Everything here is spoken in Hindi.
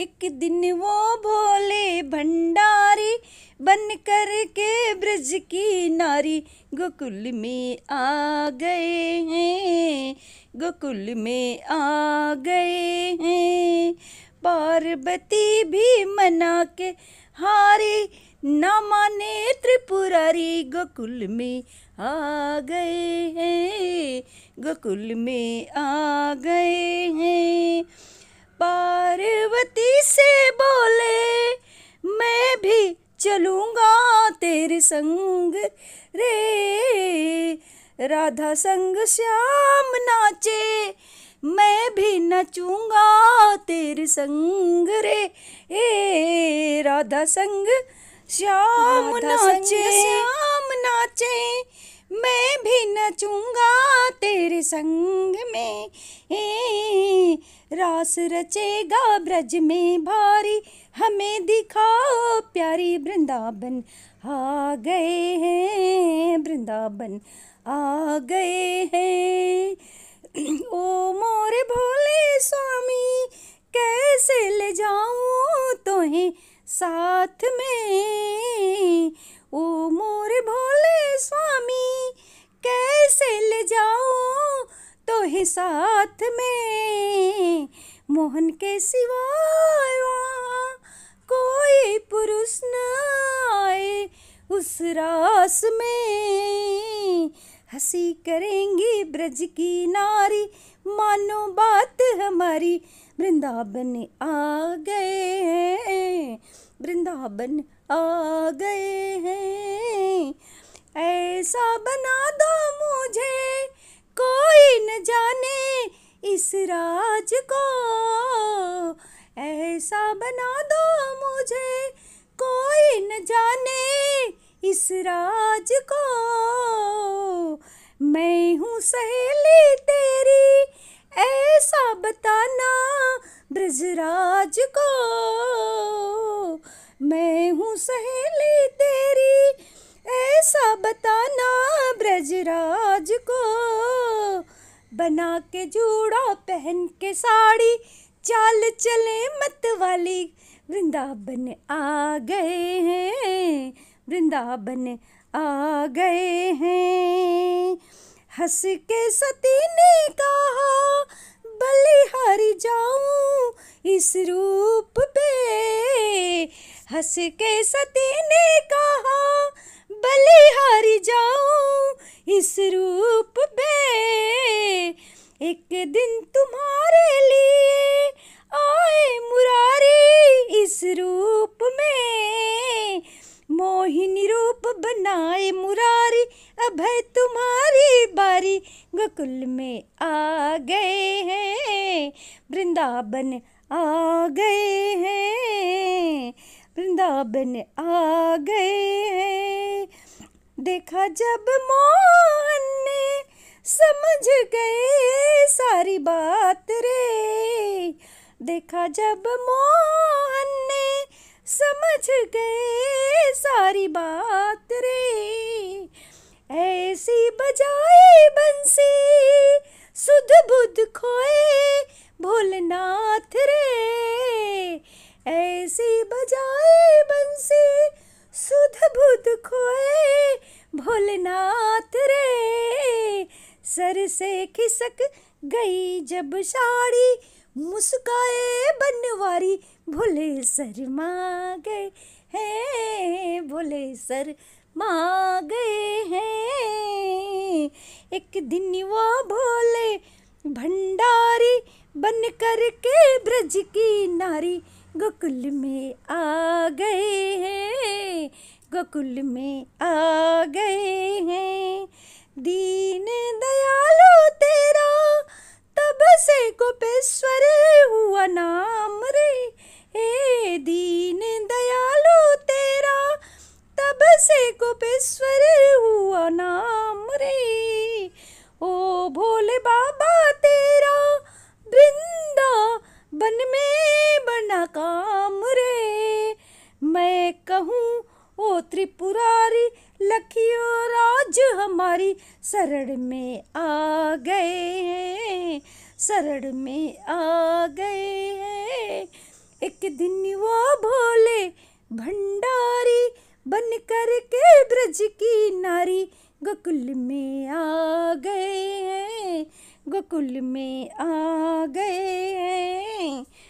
एक दिन वो भोले भंडारी बन कर के ब्रज की नारी गोकुल में आ गए हैं गोकुल में आ गए हैं पार्वती भी मना के हारी ना माने त्रिपुरारी गोकुल में आ गए हैं गोकुल में आ गए हैं पार्वती से बोले मैं भी चलूँगा तेरे संग रे राधा संग श्याम नाचे मैं भी नचूंगा तेरे संग रे ए राधा संग श्याम नाचे श्याम नाचे मैं भी नचूंगा तेरे संग में ए रास रचेगा ब्रज में भारी हमें दिखाओ प्यारी वृंदावन आ गए हैं वृंदावन आ गए हैं रहे साथ में मोहन के सिवा कोई पुरुष न आए उस रास में हंसी करेंगी ब्रज की नारी मानो बात हमारी वृंदावन आ गए हैं वृंदावन आ गए हैं ऐसा बना दो मुझे कोई न जा इस राज को ऐसा बना दो मुझे कोई न जाने इस राज को मैं हूँ सहेली तेरी ऐसा बताना ब्रजराज को मैं हूँ सहेली तेरी ऐसा बताना ब्रजराज को बना के जूड़ा पहन के साड़ी चाल चले मत वाली वृंदावन आ गए हैं वृंदावन आ गए हैं हंस के सती ने कहा बलिहारी जाऊं इस रूप पे हंस के सती ने कहा बलिहारी जाऊं इस रूप एक दिन तुम्हारे लिए आए मुरारी इस रूप में मोहिनी रूप बनाए मुरारी अब है तुम्हारी बारी गोकुल में आ गए हैं वृंदावन आ गए हैं वृंदावन आ गए हैं देखा जब मोह समझ गए सारी बात रे देखा जब मोहन ने समझ गए सारी बात रे ऐसी बजाए बंसी सुध बुध खोए भोलनाथ रे ऐसी बजाए बंसी सुध बुध खोए भोलनाथ रे सर से खिसक गई जब साड़ी मुस्काए बनवारी भोले सर माँ गए हैं भोले सर माँ गए हैं एक दिन वो भोले भंडारी बन कर के ब्रज की नारी गोकुल में आ गए हैं गोकुल में आ गए हैं दीन दयालु तेरा तब से गोपेश्वर हुआ नाम रे हे दीन दयालु तेरा तब से गोपेश्वर हुआ नाम रे ओ भोले बाबा तेरा बृंदा बन में बना काम रे मैं कहूँ ओ त्रिपुरारी और राज हमारी शरण में आ गए हैं शरण में आ गए हैं एक दिन वो भोले भंडारी बन कर के ब्रज की नारी गोकुल में आ गए हैं गोकुल में आ गए हैं